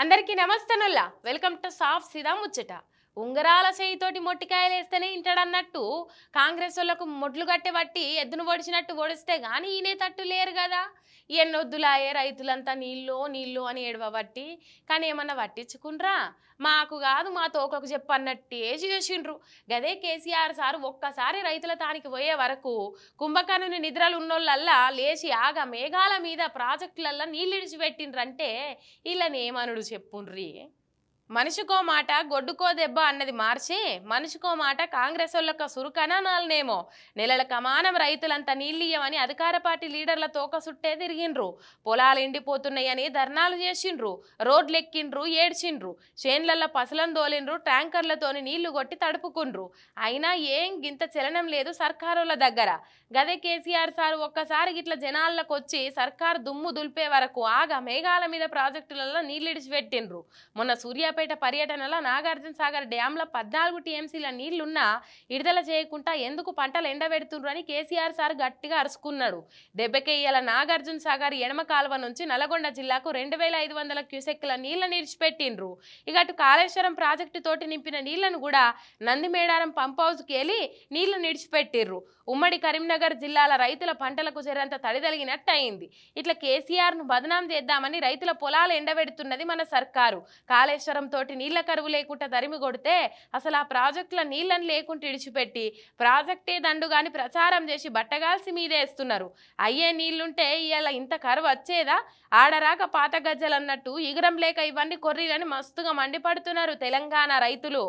అందరికీ నమస్తనుల్లా welcome to సాఫ్ సిదా ముచ్చట ఉంగరాల చేయితోటి మొట్టికాయలు వేస్తేనే ఇంటాడన్నట్టు కాంగ్రెస్ వాళ్లకు మొడ్లు కట్టే బట్టి ఎద్దును ఓడిచినట్టు ఓడిస్తే కానీ ఈయనే తట్టు లేరు కదా ఎన్నొద్దులాయే రైతులంతా నీళ్ళు నీళ్ళు అని ఏడవబట్టి కానీ ఏమన్నా పట్టించుకుండ్రా మాకు కాదు మా తోకకు చెప్పన్నట్టే చేసిండ్రు గదే కేసీఆర్ సారు ఒక్కసారి రైతుల తానికి పోయే వరకు కుంభకర్ణుని నిద్రలు ఉన్నోళ్ళల్లా లేచి ఆగ మేఘాల మీద ప్రాజెక్టులల్లా నీళ్ళు ఇడిచిపెట్టిండ్రంటే వీళ్ళని ఏమనుడు చెప్పుండ్రీ మనిషికో మాట గొడ్డుకో దెబ్బ అన్నది మార్చి మనిషికో మాట కాంగ్రెస్ వాళ్ళొక్క సురుకనాలనేమో నెలల కమానం రైతులంతా నీళ్ళియ్యమని అధికార పార్టీ లీడర్ల తోక సుట్టే తిరిగిండ్రు పొలాలు ఎండిపోతున్నాయని ధర్నాలు చేసిండ్రు రోడ్లు ఎక్కిండ్రు ఏడ్చిండ్రు చేన్లల్లో పసలం దోలిండ్రు ట్యాంకర్లతోని నీళ్లు కొట్టి తడుపుకుండ్రు అయినా ఏం గింత చలనం లేదు సర్కారుల దగ్గర గదే కేసీఆర్ సార్ ఒక్కసారి గిట్ల జనాలకు వచ్చి సర్కారు దుమ్ము దులిపే వరకు ఆగా మేఘాల మీద ప్రాజెక్టులలో నీళ్ళిడిచిపెట్టిండ్రు మొన్న సూర్యాపేట నర్సరావుపేట పర్యటనలో నాగార్జున సాగర్ డ్యాంలో పద్నాలుగు టీఎంసీల నీళ్లున్నా విడుదల చేయకుండా ఎందుకు పంటలు అని కేసీఆర్ సార్ గట్టిగా అరుచుకున్నాడు దెబ్బకే నాగార్జున సాగర్ ఎడమ కాలువ నుంచి నల్గొండ జిల్లాకు రెండు వేల ఐదు వందల క్యూసెక్ల నీళ్లు నిడిచిపెట్టిండ్రు ఇక అటు కాళేశ్వరం ప్రాజెక్టు తోటి నింపిన నీళ్లను కూడా నందిమేడారం పంప్ హౌస్కి వెళ్ళి నీళ్లు నిడిచిపెట్టిర్రు ఉమ్మడి కరీంనగర్ జిల్లాల రైతుల పంటలకు చేరంత తడిదలిగినట్టు అయింది ఇట్లా కేసీఆర్ను బదనాం చేద్దామని రైతుల పొలాలు ఎండబెడుతున్నది మన సర్కారు కాళేశ్వరం తోటి నీళ్ల కరువు లేకుండా తరిమి కొడితే అసలు ఆ ప్రాజెక్టుల నీళ్ళని లేకుండా ఇడిచిపెట్టి ప్రాజెక్టే కానీ ప్రచారం చేసి బట్టగాల్సి మీదే వేస్తున్నారు అయ్యే నీళ్లుంటే ఇవాళ ఇంత కరువు వచ్చేదా ఆడరాక పాత గజ్జలు అన్నట్టు ఇగరం లేక ఇవన్నీ కొర్రీలని మస్తుగా మండిపడుతున్నారు తెలంగాణ రైతులు